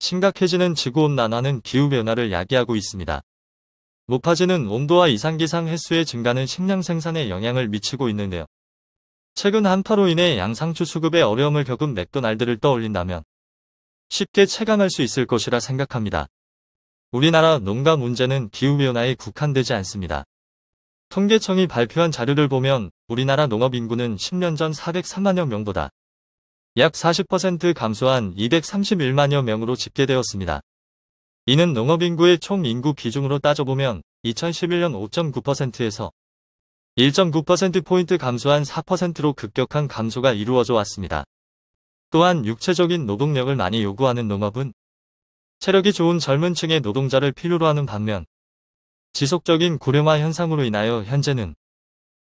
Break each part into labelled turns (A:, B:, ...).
A: 심각해지는 지구온난화는 기후변화를 야기하고 있습니다. 높아지는 온도와 이상기상 횟수의 증가는 식량 생산에 영향을 미치고 있는데요. 최근 한파로 인해 양상추 수급에 어려움을 겪은 맥도날드를 떠올린다면 쉽게 체감할 수 있을 것이라 생각합니다. 우리나라 농가 문제는 기후변화에 국한되지 않습니다. 통계청이 발표한 자료를 보면 우리나라 농업 인구는 10년 전 403만여 명보다 약40% 감소한 231만여 명으로 집계되었습니다. 이는 농업인구의 총 인구 비중으로 따져보면 2011년 5.9%에서 1.9%포인트 감소한 4%로 급격한 감소가 이루어져 왔습니다. 또한 육체적인 노동력을 많이 요구하는 농업은 체력이 좋은 젊은 층의 노동자를 필요로 하는 반면 지속적인 고령화 현상으로 인하여 현재는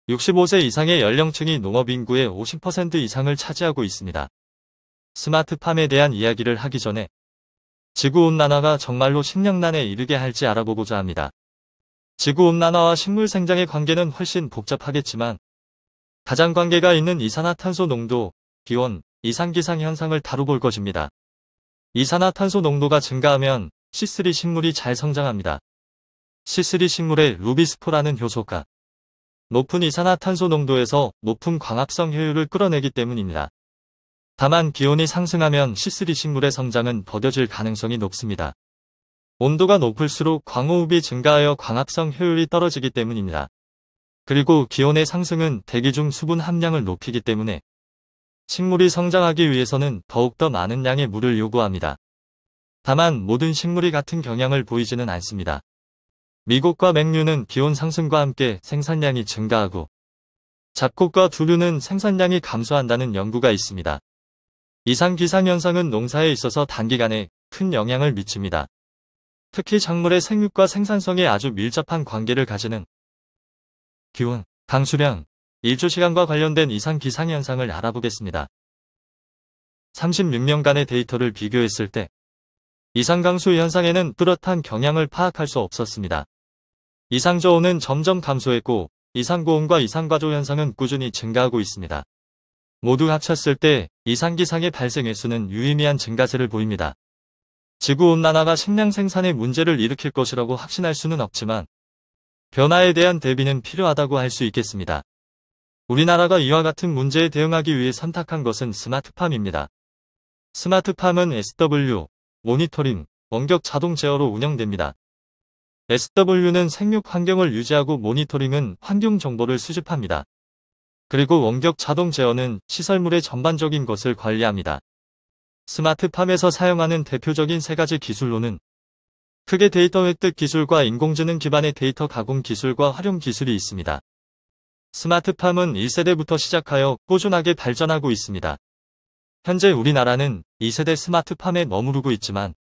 A: 65세 이상의 연령층이 농업 인구의 50% 이상을 차지하고 있습니다. 스마트팜에 대한 이야기를 하기 전에 지구온난화가 정말로 식량난에 이르게 할지 알아보고자 합니다. 지구온난화와 식물 생장의 관계는 훨씬 복잡하겠지만 가장 관계가 있는 이산화탄소 농도, 기온, 이상기상 현상을 다뤄볼 것입니다. 이산화탄소 농도가 증가하면 C3 식물이 잘 성장합니다. C3 식물의 루비스포라는 효소가 높은 이산화탄소 농도에서 높은 광합성 효율을 끌어내기 때문입니다. 다만 기온이 상승하면 C3 식물의 성장은 버려질 가능성이 높습니다. 온도가 높을수록 광호흡이 증가하여 광합성 효율이 떨어지기 때문입니다. 그리고 기온의 상승은 대기 중 수분 함량을 높이기 때문에 식물이 성장하기 위해서는 더욱더 많은 양의 물을 요구합니다. 다만 모든 식물이 같은 경향을 보이지는 않습니다. 미국과 맥류는 기온 상승과 함께 생산량이 증가하고 잡곡과 두류는 생산량이 감소한다는 연구가 있습니다. 이상 기상현상은 농사에 있어서 단기간에 큰 영향을 미칩니다. 특히 작물의 생육과 생산성에 아주 밀접한 관계를 가지는 기온, 강수량, 일조시간과 관련된 이상 기상현상을 알아보겠습니다. 36년간의 데이터를 비교했을 때 이상 강수 현상에는 뚜렷한 경향을 파악할 수 없었습니다. 이상저온은 점점 감소했고 이상고온과 이상과조 현상은 꾸준히 증가하고 있습니다. 모두 합쳤을 때 이상기상의 발생 횟수는 유의미한 증가세를 보입니다. 지구온난화가 식량 생산에 문제를 일으킬 것이라고 확신할 수는 없지만 변화에 대한 대비는 필요하다고 할 수 있겠습니다. 우리나라가 이와 같은 문제에 대응하기 위해 선택한 것은 스마트팜입니다. 스마트팜은 SW, 모니터링, 원격 자동 제어로 운영됩니다. SW는 생육 환경을 유지하고 모니터링은 환경 정보를 수집합니다. 그리고 원격 자동 제어는 시설물의 전반적인 것을 관리합니다. 스마트팜에서 사용하는 대표적인 세 가지 기술로는 크게 데이터 획득 기술과 인공지능 기반의 데이터 가공 기술과 활용 기술이 있습니다. 스마트팜은 1세대부터 시작하여 꾸준하게 발전하고 있습니다. 현재 우리나라는 2세대 스마트팜에 머무르고 있지만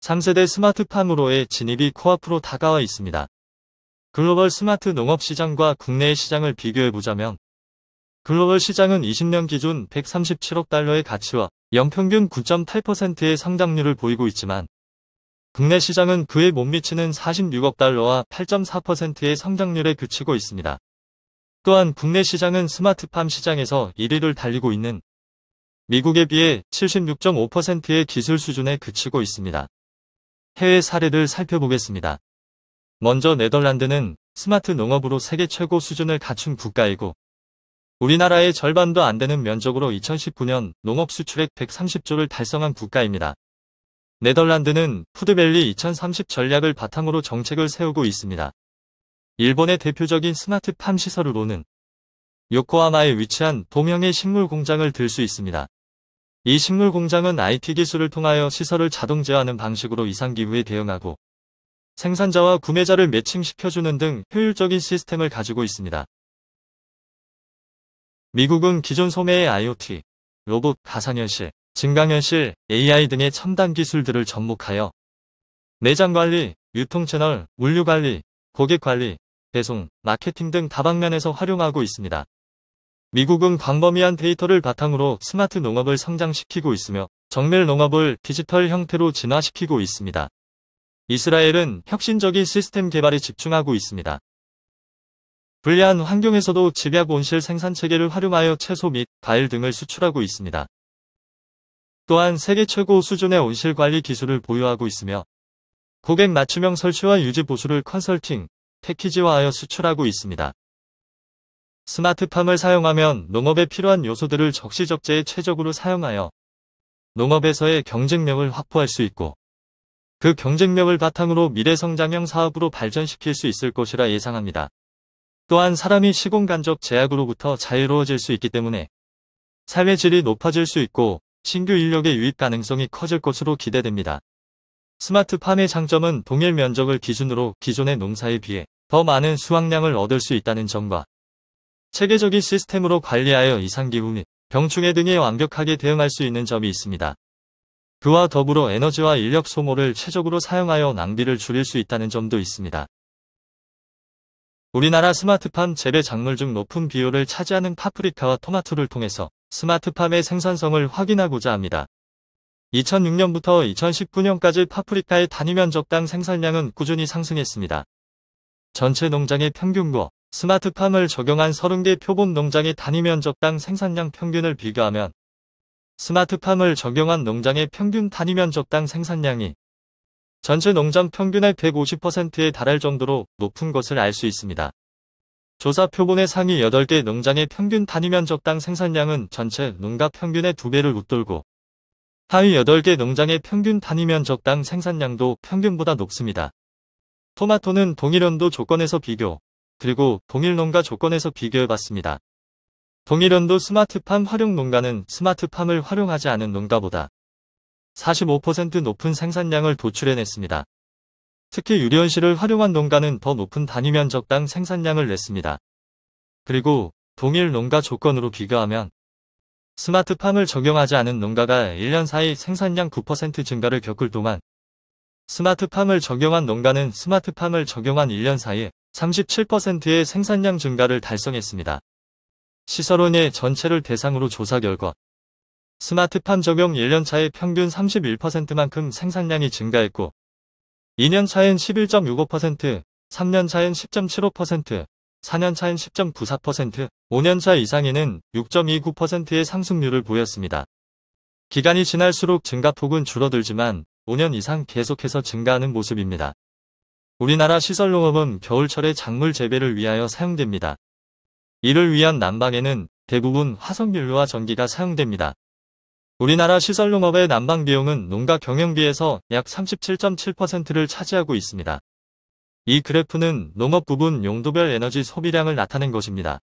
A: 3세대 스마트팜으로의 진입이 코앞으로 다가와 있습니다. 글로벌 스마트 농업 시장과 국내의 시장을 비교해보자면 글로벌 시장은 20년 기준 137억 달러의 가치와 연평균 9.8%의 성장률을 보이고 있지만 국내 시장은 그에 못 미치는 46억 달러와 8.4%의 성장률에 그치고 있습니다. 또한 국내 시장은 스마트팜 시장에서 1위를 달리고 있는 미국에 비해 76.5%의 기술 수준에 그치고 있습니다. 해외 사례를 살펴보겠습니다. 먼저 네덜란드는 스마트 농업으로 세계 최고 수준을 갖춘 국가이고 우리나라의 절반도 안 되는 면적으로 2019년 농업 수출액 130조를 달성한 국가입니다. 네덜란드는 푸드밸리 2030 전략을 바탕으로 정책을 세우고 있습니다. 일본의 대표적인 스마트팜 시설으로는 요코하마에 위치한 도명의 식물 공장을 들 수 있습니다. 이 식물 공장은 IT 기술을 통하여 시설을 자동 제어하는 방식으로 이상기후에 대응하고 생산자와 구매자를 매칭시켜주는 등 효율적인 시스템을 가지고 있습니다. 미국은 기존 소매의 IoT, 로봇, 가상현실, 증강현실, AI 등의 첨단 기술들을 접목하여 내장관리, 유통채널, 물류관리, 고객관리, 배송, 마케팅 등 다방면에서 활용하고 있습니다. 미국은 광범위한 데이터를 바탕으로 스마트 농업을 성장시키고 있으며 정밀 농업을 디지털 형태로 진화시키고 있습니다. 이스라엘은 혁신적인 시스템 개발에 집중하고 있습니다. 불리한 환경에서도 집약 온실 생산체계를 활용하여 채소 및 과일 등을 수출하고 있습니다. 또한 세계 최고 수준의 온실 관리 기술을 보유하고 있으며 고객 맞춤형 설치와 유지 보수를 컨설팅, 패키지화하여 수출하고 있습니다. 스마트팜을 사용하면 농업에 필요한 요소들을 적시적재에 최적으로 사용하여 농업에서의 경쟁력을 확보할 수 있고 그 경쟁력을 바탕으로 미래 성장형 사업으로 발전시킬 수 있을 것이라 예상합니다. 또한 사람이 시공 간접 제약으로부터 자유로워질 수 있기 때문에 사회 질이 높아질 수 있고 신규 인력의 유입 가능성이 커질 것으로 기대됩니다. 스마트팜의 장점은 동일 면적을 기준으로 기존의 농사에 비해 더 많은 수확량을 얻을 수 있다는 점과 체계적인 시스템으로 관리하여 이상기후 및 병충해 등에 완벽하게 대응할 수 있는 점이 있습니다. 그와 더불어 에너지와 인력 소모를 최적으로 사용하여 낭비를 줄일 수 있다는 점도 있습니다. 우리나라 스마트팜 재배 작물 중 높은 비율을 차지하는 파프리카와 토마토를 통해서 스마트팜의 생산성을 확인하고자 합니다. 2006년부터 2019년까지 파프리카의 단위 면적당 생산량은 꾸준히 상승했습니다. 전체 농장의 평균과 뭐 스마트팜을 적용한 30개 표본 농장의 단위 면적당 생산량 평균을 비교하면 스마트팜을 적용한 농장의 평균 단위 면적당 생산량이 전체 농장 평균의 150%에 달할 정도로 높은 것을 알 수 있습니다. 조사 표본의 상위 8개 농장의 평균 단위 면적당 생산량은 전체 농가 평균의 2배를 웃돌고 하위 8개 농장의 평균 단위 면적당 생산량도 평균보다 높습니다. 토마토는 동일 온도 조건에서 비교, 그리고 동일 농가 조건에서 비교해봤습니다. 동일 연도 스마트팜 활용 농가는 스마트팜을 활용하지 않은 농가보다 45% 높은 생산량을 도출해냈습니다. 특히 유리원실을 활용한 농가는 더 높은 단위 면적당 생산량을 냈습니다. 그리고 동일 농가 조건으로 비교하면 스마트팜을 적용하지 않은 농가가 1년 사이 생산량 9% 증가를 겪을 동안 스마트팜을 적용한 농가는 스마트팜을 적용한 1년 사이 에 37%의 생산량 증가를 달성했습니다. 시설원의 전체를 대상으로 조사 결과 스마트팜 적용 1년차의 평균 31%만큼 생산량이 증가했고 2년차엔 11.65%, 3년차엔 10.75%, 4년차엔 10.94%, 5년차 이상에는 6.29%의 상승률을 보였습니다. 기간이 지날수록 증가폭은 줄어들지만 5년 이상 계속해서 증가하는 모습입니다. 우리나라 시설농업은 겨울철에 작물 재배를 위하여 사용됩니다. 이를 위한 난방에는 대부분 화석연료와 전기가 사용됩니다. 우리나라 시설농업의 난방 비용은 농가 경영비에서 약 37.7%를 차지하고 있습니다. 이 그래프는 농업 부분 용도별 에너지 소비량을 나타낸 것입니다.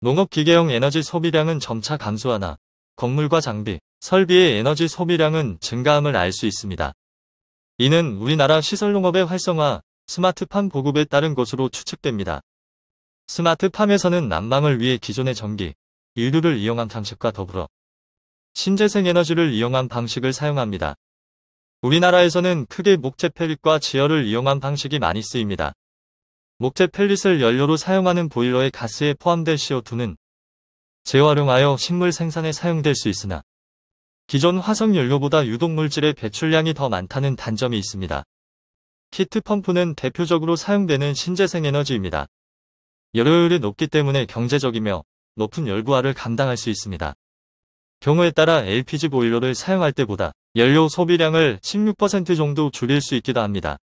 A: 농업기계용 에너지 소비량은 점차 감소하나 건물과 장비, 설비의 에너지 소비량은 증가함을 알 수 있습니다. 이는 우리나라 시설농업의 활성화, 스마트팜 보급에 따른 것으로 추측됩니다. 스마트팜에서는 난방을 위해 기존의 전기, 인류를 이용한 방식과 더불어 신재생 에너지를 이용한 방식을 사용합니다. 우리나라에서는 크게 목재 펠릿과 지열을 이용한 방식이 많이 쓰입니다. 목재 펠릿을 연료로 사용하는 보일러의 가스에 포함된 CO2는 재활용하여 식물 생산에 사용될 수 있으나 기존 화석 연료보다 유독 물질의 배출량이 더 많다는 단점이 있습니다. 히트 펌프는 대표적으로 사용되는 신재생 에너지입니다. 열효율이 높기 때문에 경제적이며 높은 열구화를 감당할 수 있습니다. 경우에 따라 LPG 보일러를 사용할 때보다 연료 소비량을 16% 정도 줄일 수 있기도 합니다.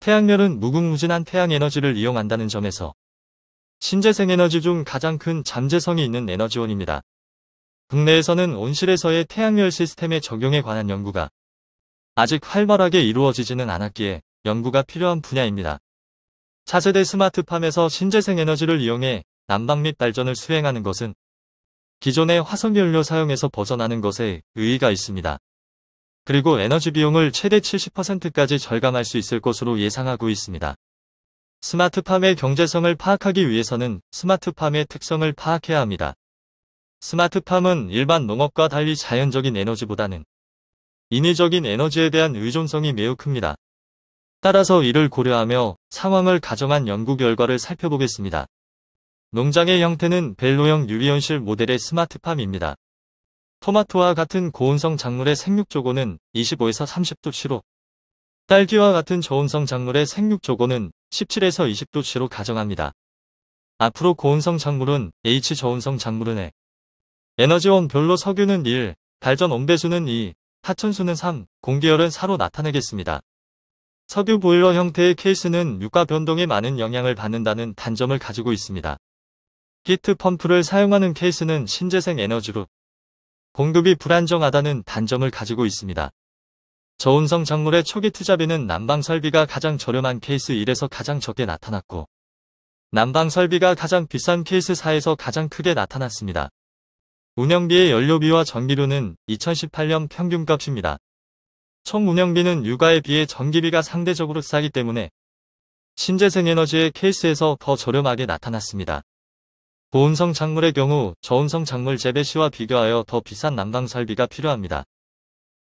A: 태양열은 무궁무진한 태양에너지를 이용한다는 점에서 신재생에너지 중 가장 큰 잠재성이 있는 에너지원입니다. 국내에서는 온실에서의 태양열 시스템의 적용에 관한 연구가 아직 활발하게 이루어지지는 않았기에 연구가 필요한 분야입니다. 차세대 스마트팜에서 신재생 에너지를 이용해 난방 및 발전을 수행하는 것은 기존의 화석연료 사용에서 벗어나는 것에 의의가 있습니다. 그리고 에너지 비용을 최대 70%까지 절감할 수 있을 것으로 예상하고 있습니다. 스마트팜의 경제성을 파악하기 위해서는 스마트팜의 특성을 파악해야 합니다. 스마트팜은 일반 농업과 달리 자연적인 에너지보다는 인위적인 에너지에 대한 의존성이 매우 큽니다. 따라서 이를 고려하며 상황을 가정한 연구 결과를 살펴보겠습니다. 농장의 형태는 벨로형 유리현실 모델의 스마트팜입니다. 토마토와 같은 고온성 작물의 생육조고는 25에서 30도씨로 딸기와 같은 저온성 작물의 생육조고는 17에서 20도씨로 가정합니다. 앞으로 고온성 작물은 H 저온성 작물은 에 에너지원별로 석유는 1, 발전 온배수는 2, 하천수는 3, 공기열은 4로 나타내겠습니다. 석유 보일러 형태의 케이스는 유가 변동에 많은 영향을 받는다는 단점을 가지고 있습니다. 히트 펌프를 사용하는 케이스는 신재생 에너지로 공급이 불안정하다는 단점을 가지고 있습니다. 저온성 작물의 초기 투자비는 난방 설비가 가장 저렴한 케이스 1에서 가장 적게 나타났고 난방 설비가 가장 비싼 케이스 4에서 가장 크게 나타났습니다. 운영비의 연료비와 전기료는 2018년 평균값입니다. 총 운영비는 육아에 비해 전기비가 상대적으로 싸기 때문에 신재생에너지의 케이스에서 더 저렴하게 나타났습니다. 고온성 작물의 경우 저온성 작물 재배 시와 비교하여 더 비싼 난방 설비가 필요합니다.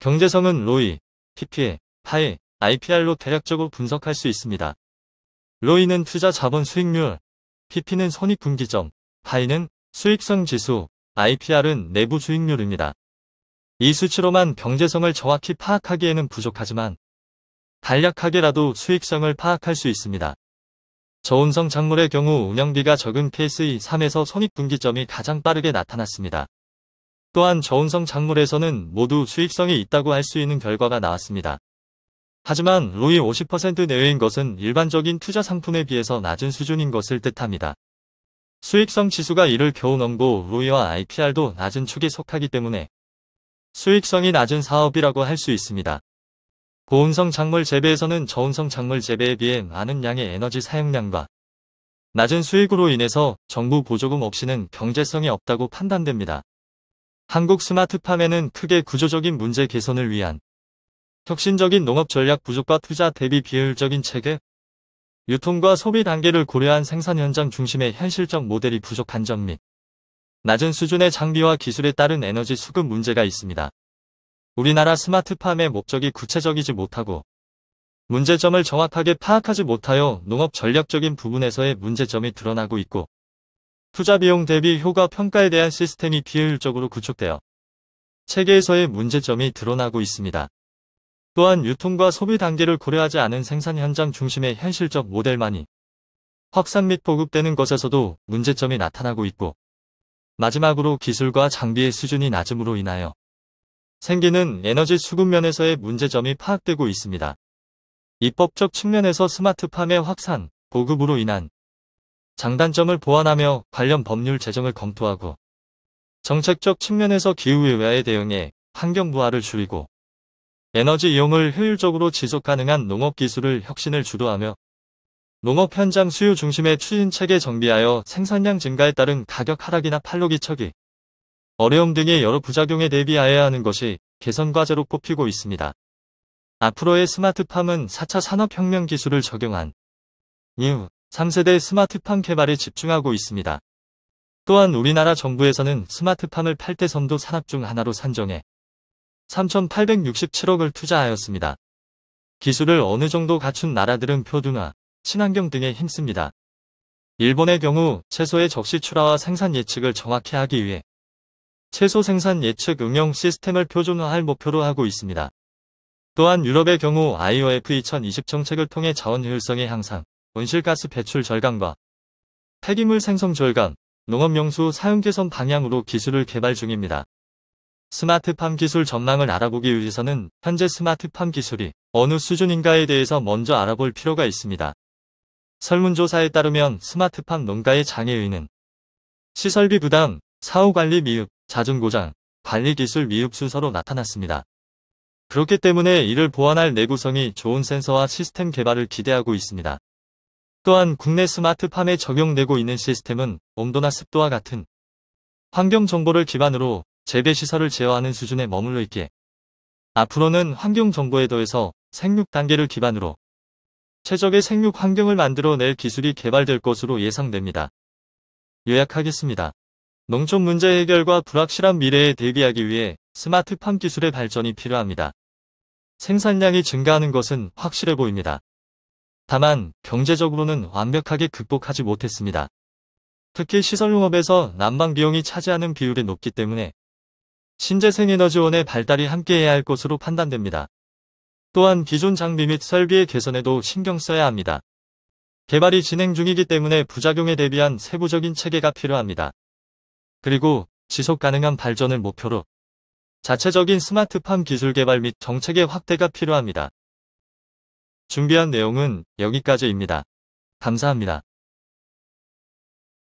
A: 경제성은 로이, PPL, 파이, IPR로 대략적으로 분석할 수 있습니다. 로이는 투자 자본 수익률, PP는 손익분기점, 파이는 수익성 지수, IPR은 내부 수익률입니다. 이 수치로만 경제성을 정확히 파악하기에는 부족하지만 간략하게라도 수익성을 파악할 수 있습니다. 저온성 작물의 경우 운영비가 적은 케이스의 3에서 손익분기점이 가장 빠르게 나타났습니다. 또한 저온성 작물에서는 모두 수익성이 있다고 할 수 있는 결과가 나왔습니다. 하지만 로이 50% 내외인 것은 일반적인 투자 상품에 비해서 낮은 수준인 것을 뜻합니다. 수익성 지수가 이를 겨우 넘고 로이와 IPR도 낮은 축에 속하기 때문에 수익성이 낮은 사업이라고 할 수 있습니다. 고온성 작물 재배에서는 저온성 작물 재배에 비해 많은 양의 에너지 사용량과 낮은 수익으로 인해서 정부 보조금 없이는 경제성이 없다고 판단됩니다. 한국 스마트팜에는 크게 구조적인 문제 개선을 위한 혁신적인 농업 전략 부족과 투자 대비 비효율적인 체계, 유통과 소비 단계를 고려한 생산 현장 중심의 현실적 모델이 부족한 점및 낮은 수준의 장비와 기술에 따른 에너지 수급 문제가 있습니다. 우리나라 스마트팜의 목적이 구체적이지 못하고 문제점을 정확하게 파악하지 못하여 농업 전략적인 부분에서의 문제점이 드러나고 있고 투자 비용 대비 효과 평가에 대한 시스템이 비효율적으로 구축되어 체계에서의 문제점이 드러나고 있습니다. 또한 유통과 소비 단계를 고려하지 않은 생산 현장 중심의 현실적 모델만이 확산 및 보급되는 것에서도 문제점이 나타나고 있고 마지막으로 기술과 장비의 수준이 낮음으로 인하여 생기는 에너지 수급면에서의 문제점이 파악되고 있습니다. 입법적 측면에서 스마트팜의 확산, 보급으로 인한 장단점을 보완하며 관련 법률 제정을 검토하고 정책적 측면에서 기후외화에 대응해 환경 부하를 줄이고 에너지 이용을 효율적으로 지속가능한 농업기술을 혁신을 주도하며 농업 현장 수요 중심의 추진 체계 정비하여 생산량 증가에 따른 가격 하락이나 판로 기척이 어려움 등의 여러 부작용에 대비하여야 하는 것이 개선 과제로 꼽히고 있습니다. 앞으로의 스마트팜은 4차 산업혁명 기술을 적용한 뉴 3세대 스마트팜 개발에 집중하고 있습니다. 또한 우리나라 정부에서는 스마트팜을 8대 선도 산업 중 하나로 산정해 3,867억을 투자하였습니다. 기술을 어느 정도 갖춘 나라들은 표준화, 친환경 등에 힘씁니다. 일본의 경우 채소의 적시 출하와 생산 예측을 정확히 하기 위해 채소 생산 예측 응용 시스템을 표준화할 목표로 하고 있습니다. 또한 유럽의 경우 IOF 2020 정책을 통해 자원 효율성의 향상, 온실가스 배출 절감과 폐기물 생성 절감, 농업용수 사용 개선 방향으로 기술을 개발 중입니다. 스마트팜 기술 전망을 알아보기 위해서는 현재 스마트팜 기술이 어느 수준인가에 대해서 먼저 알아볼 필요가 있습니다. 설문조사에 따르면 스마트팜 농가의 장애의는 시설비 부담, 사후관리 미흡, 자전고장, 관리기술 미흡 순서로 나타났습니다. 그렇기 때문에 이를 보완할 내구성이 좋은 센서와 시스템 개발을 기대하고 있습니다. 또한 국내 스마트팜에 적용되고 있는 시스템은 온도나 습도와 같은 환경 정보를 기반으로 재배시설을 제어하는 수준에 머물러 있기에 앞으로는 환경 정보에 더해서 생육 단계를 기반으로 최적의 생육 환경을 만들어낼 기술이 개발될 것으로 예상됩니다. 요약하겠습니다. 농촌 문제 해결과 불확실한 미래에 대비하기 위해 스마트팜 기술의 발전이 필요합니다. 생산량이 증가하는 것은 확실해 보입니다. 다만 경제적으로는 완벽하게 극복하지 못했습니다. 특히 시설용업에서 난방 비용이 차지하는 비율이 높기 때문에 신재생에너지원의 발달이 함께해야 할 것으로 판단됩니다. 또한 기존 장비 및 설비의 개선에도 신경 써야 합니다. 개발이 진행 중이기 때문에 부작용에 대비한 세부적인 체계가 필요합니다. 그리고 지속 가능한 발전을 목표로 자체적인 스마트팜 기술 개발 및 정책의 확대가 필요합니다. 준비한 내용은 여기까지입니다. 감사합니다.